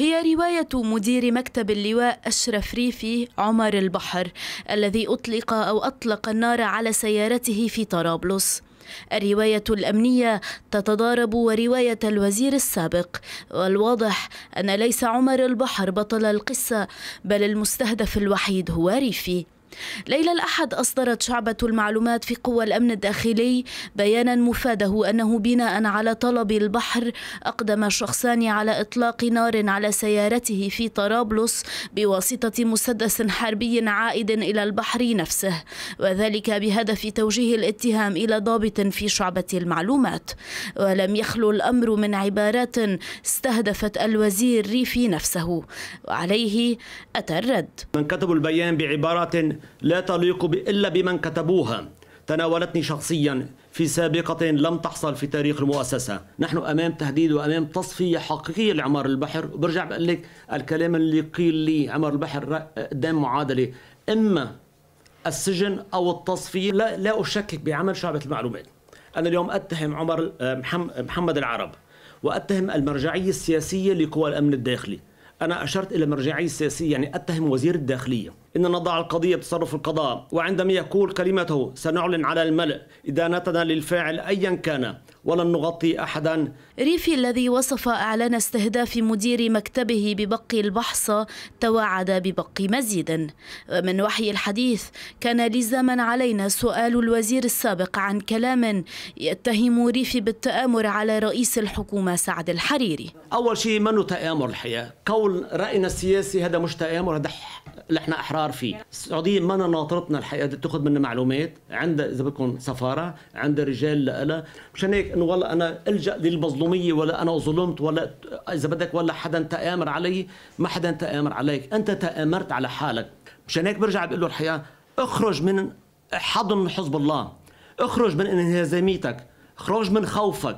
هي رواية مدير مكتب اللواء أشرف ريفي عمر البحر الذي أطلق أو أطلق النار على سيارته في طرابلس الرواية الأمنية تتضارب ورواية الوزير السابق والواضح أن ليس عمر البحر بطل القصة بل المستهدف الوحيد هو ريفي ليلة الأحد أصدرت شعبة المعلومات في قوى الأمن الداخلي بيانا مفاده أنه بناء على طلب البحر أقدم شخصان على إطلاق نار على سيارته في طرابلس بواسطة مسدس حربي عائد إلى البحر نفسه وذلك بهدف توجيه الاتهام إلى ضابط في شعبة المعلومات ولم يخلو الأمر من عبارات استهدفت الوزير ريفي نفسه وعليه أتى الرد من كتب البيان بعبارات لا تليق إلا بمن كتبوها تناولتني شخصيا في سابقة لم تحصل في تاريخ المؤسسة نحن أمام تهديد وأمام تصفية حقيقية لعمار البحر وبرجع بقول لك الكلام اللي قيل لي عمار البحر قدام معادلة إما السجن أو التصفية لا, لا أشكك بعمل شعبة المعلومات أنا اليوم أتهم عمر آه، محمد العرب وأتهم المرجعية السياسية لقوى الأمن الداخلي أنا أشرت إلى مرجعية سياسية يعني أتهم وزير الداخلية إن نضع القضية بتصرف القضاء وعندما يقول كلمته سنعلن على الملأ إدانتنا للفاعل أيا كان ولن نغطي أحدا ريفي الذي وصف أعلان استهداف مدير مكتبه ببقي البحصة توعد ببقي مزيدا ومن وحي الحديث كان لزاما علينا سؤال الوزير السابق عن كلام يتهم ريفي بالتآمر على رئيس الحكومة سعد الحريري أول شيء من تآمر الحقيقة قول رأينا السياسي هذا مش تآمر هذا اللي احنا احرار فيه السعوديه ما ناطرتنا الحقيقه تاخذ منا معلومات عند اذا بدكم سفاره عند رجال لها مشان هيك انه والله انا الجا للمظلوميه ولا انا ظلمت ولا اذا بدك ولا حدا تامر علي ما حدا تامر عليك انت تامرت على حالك مشان هيك برجع بقول له الحقيقه اخرج من حضن حزب الله اخرج من انهزاميتك اخرج من خوفك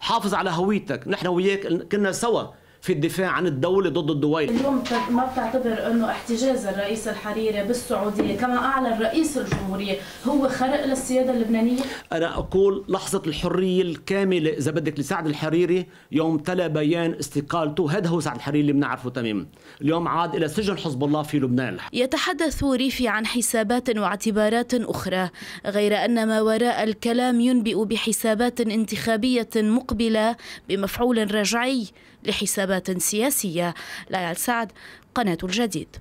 حافظ على هويتك نحن وياك كنا سوا في الدفاع عن الدولة ضد الدويل اليوم ما بتعتبر أنه احتجاز الرئيس الحريري بالسعودية كما أعلن رئيس الجمهورية هو خرق للسيادة اللبنانية؟ أنا أقول لحظة الحرية الكاملة إذا بدك لسعد الحريري يوم تلا بيان استقالته هذا هو سعد الحريري اللي بنعرفه تماما اليوم عاد إلى سجن حزب الله في لبنان يتحدث ريفي عن حسابات واعتبارات أخرى غير أن ما وراء الكلام ينبئ بحسابات انتخابية مقبلة بمفعول رجعي لحسابات انتخابات سياسية لا سعد قناة الجديد